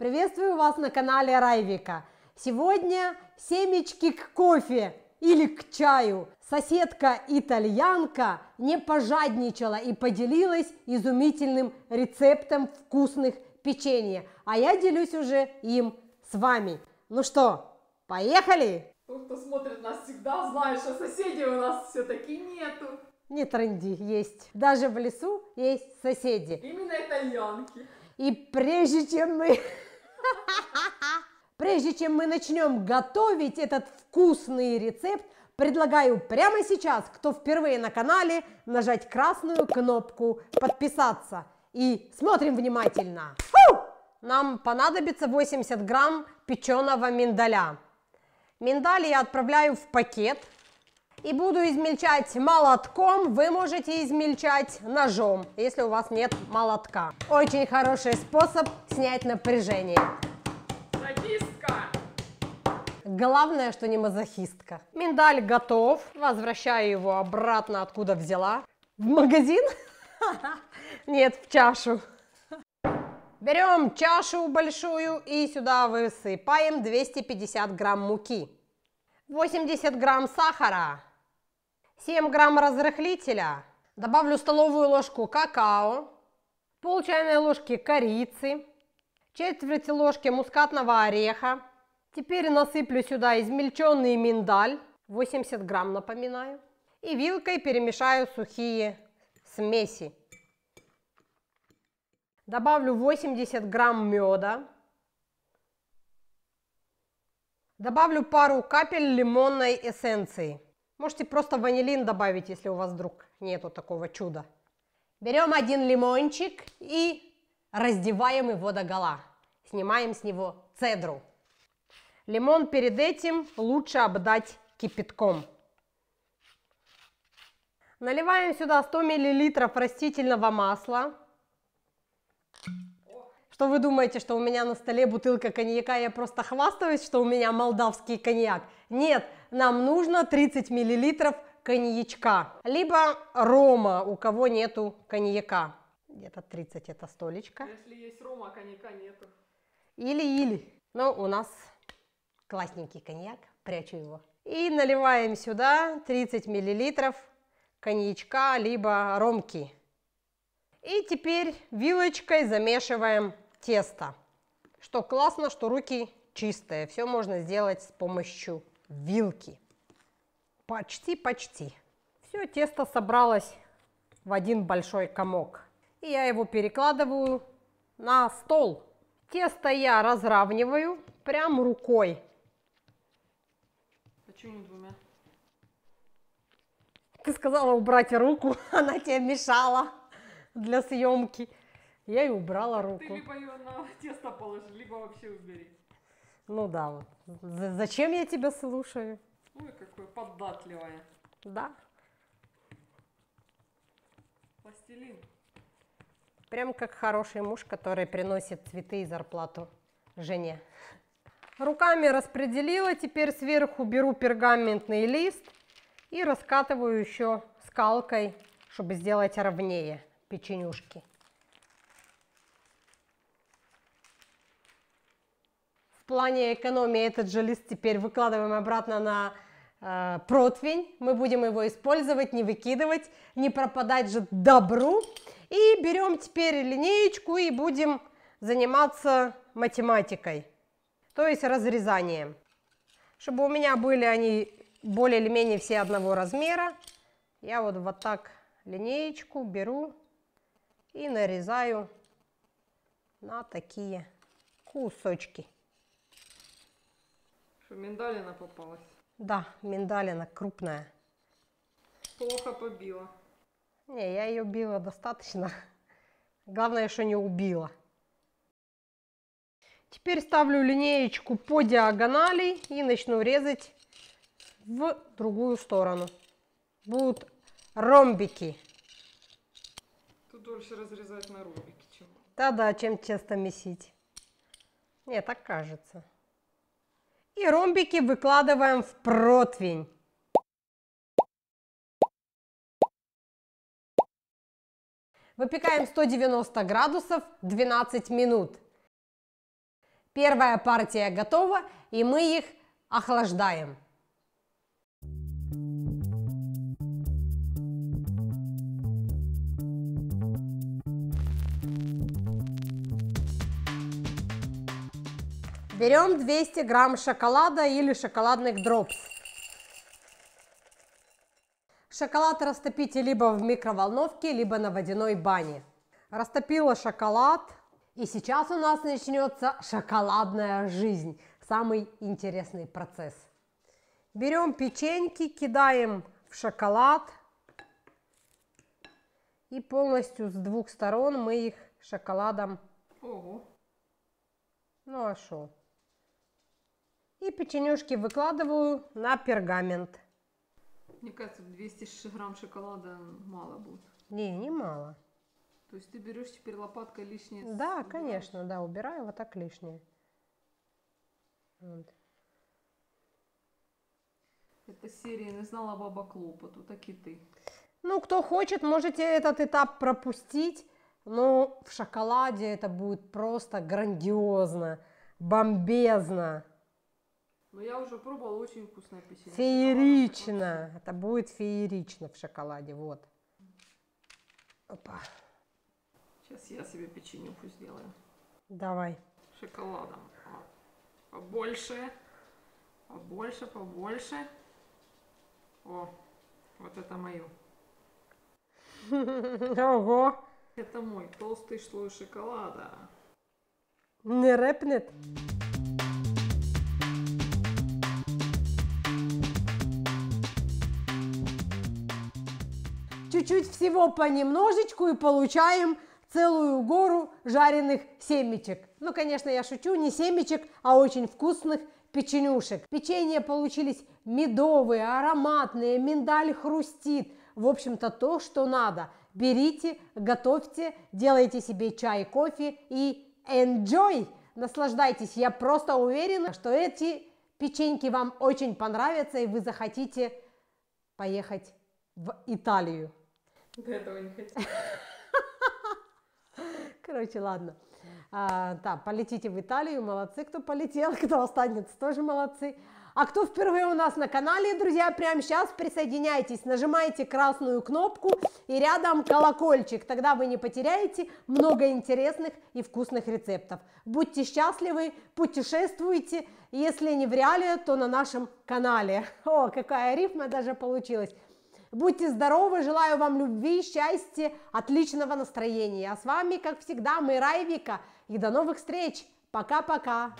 Приветствую вас на канале Райвика. Сегодня семечки к кофе или к чаю. Соседка-итальянка не пожадничала и поделилась изумительным рецептом вкусных печенья. А я делюсь уже им с вами. Ну что, поехали? Тот, кто смотрит нас всегда, знает, что соседей у нас все-таки нету. Не тренди, есть. Даже в лесу есть соседи. Именно итальянки. И прежде чем мы Прежде чем мы начнем готовить этот вкусный рецепт, предлагаю прямо сейчас, кто впервые на канале, нажать красную кнопку «Подписаться». И смотрим внимательно. Фу! Нам понадобится 80 грамм печеного миндаля. Миндаль я отправляю в пакет – и буду измельчать молотком, вы можете измельчать ножом, если у вас нет молотка. Очень хороший способ снять напряжение. Мазохистка! Главное, что не мазохистка. Миндаль готов. Возвращаю его обратно, откуда взяла. В магазин? Нет, в чашу. Берем чашу большую и сюда высыпаем 250 грамм муки, 80 грамм сахара, 7 грамм разрыхлителя, добавлю столовую ложку какао, пол чайной ложки корицы, четверть ложки мускатного ореха. Теперь насыплю сюда измельченный миндаль, 80 грамм напоминаю, и вилкой перемешаю сухие смеси. Добавлю 80 грамм меда. Добавлю пару капель лимонной эссенции. Можете просто ванилин добавить, если у вас вдруг нету такого чуда. Берем один лимончик и раздеваем его до гола. Снимаем с него цедру. Лимон перед этим лучше обдать кипятком. Наливаем сюда 100 мл растительного масла. Что вы думаете, что у меня на столе бутылка коньяка, я просто хвастаюсь, что у меня молдавский коньяк? Нет, нам нужно 30 миллилитров коньячка, либо рома, у кого нету коньяка. Где-то 30 это столечко. Если есть рома, а коньяка нету. Или-или. Но у нас классненький коньяк, прячу его. И наливаем сюда 30 миллилитров коньячка, либо ромки. И теперь вилочкой замешиваем тесто. Что классно, что руки чистые. Все можно сделать с помощью вилки. Почти-почти. Все тесто собралось в один большой комок. И я его перекладываю на стол. Тесто я разравниваю прям рукой. Почему а не двумя? Ты сказала убрать руку, она тебе мешала для съемки. Я и убрала руку. Ты либо ее на тесто положи, либо вообще убери. Ну да, вот. зачем я тебя слушаю? Ой, какое податливое. Да. Пластилин. Прям как хороший муж, который приносит цветы и зарплату жене. Руками распределила, теперь сверху беру пергаментный лист и раскатываю еще скалкой, чтобы сделать ровнее печенюшки. плане экономии этот же теперь выкладываем обратно на э, противень. Мы будем его использовать, не выкидывать, не пропадать же добру. И берем теперь линеечку и будем заниматься математикой, то есть разрезанием. Чтобы у меня были они более или менее все одного размера, я вот вот так линеечку беру и нарезаю на такие кусочки. Что, миндалина попалась? Да, миндалина крупная. Плохо побила. Не, я ее била достаточно. Главное, что не убила. Теперь ставлю линеечку по диагонали и начну резать в другую сторону. Будут ромбики. Тут дольше разрезать на ромбики, чем... Да-да, чем тесто месить. Не, так кажется. И ромбики выкладываем в противень. Выпекаем 190 градусов 12 минут. Первая партия готова, и мы их охлаждаем. Берем 200 грамм шоколада или шоколадных дропс. Шоколад растопите либо в микроволновке, либо на водяной бане. Растопила шоколад, и сейчас у нас начнется шоколадная жизнь, самый интересный процесс. Берем печеньки, кидаем в шоколад, и полностью с двух сторон мы их шоколадом. Ого. Ну а что? И печенюшки выкладываю на пергамент. Мне кажется, 200 грамм шоколада мало будет. Не, не мало. То есть ты берешь теперь лопаткой лишнее? Да, убираешь? конечно, да, убираю вот так лишнее. Вот. Это серия «Не знала баба клопоту», так и ты. Ну, кто хочет, можете этот этап пропустить, но в шоколаде это будет просто грандиозно, бомбезно. Но я уже пробовала, очень вкусная песенка. Феерично. Это будет феерично в шоколаде, вот. Опа. Сейчас я себе печенюху сделаю. Давай. Шоколадом. Побольше, побольше, побольше. О, вот это мое. Ого! Это мой толстый слой шоколада. Не репнет. чуть-чуть всего понемножечку и получаем целую гору жареных семечек. Ну, конечно, я шучу, не семечек, а очень вкусных печенюшек. Печенья получились медовые, ароматные, миндаль хрустит. В общем-то, то, что надо. Берите, готовьте, делайте себе чай, кофе и enjoy! Наслаждайтесь, я просто уверена, что эти печеньки вам очень понравятся и вы захотите поехать в Италию. До этого не хотела. Короче, ладно. А, да, полетите в Италию, молодцы, кто полетел, кто останется, тоже молодцы. А кто впервые у нас на канале, друзья, прямо сейчас присоединяйтесь, нажимайте красную кнопку и рядом колокольчик, тогда вы не потеряете много интересных и вкусных рецептов. Будьте счастливы, путешествуйте, если не в реале, то на нашем канале. О, какая рифма даже получилась. Будьте здоровы, желаю вам любви, счастья, отличного настроения. А с вами, как всегда, мы Райвика. И до новых встреч. Пока-пока.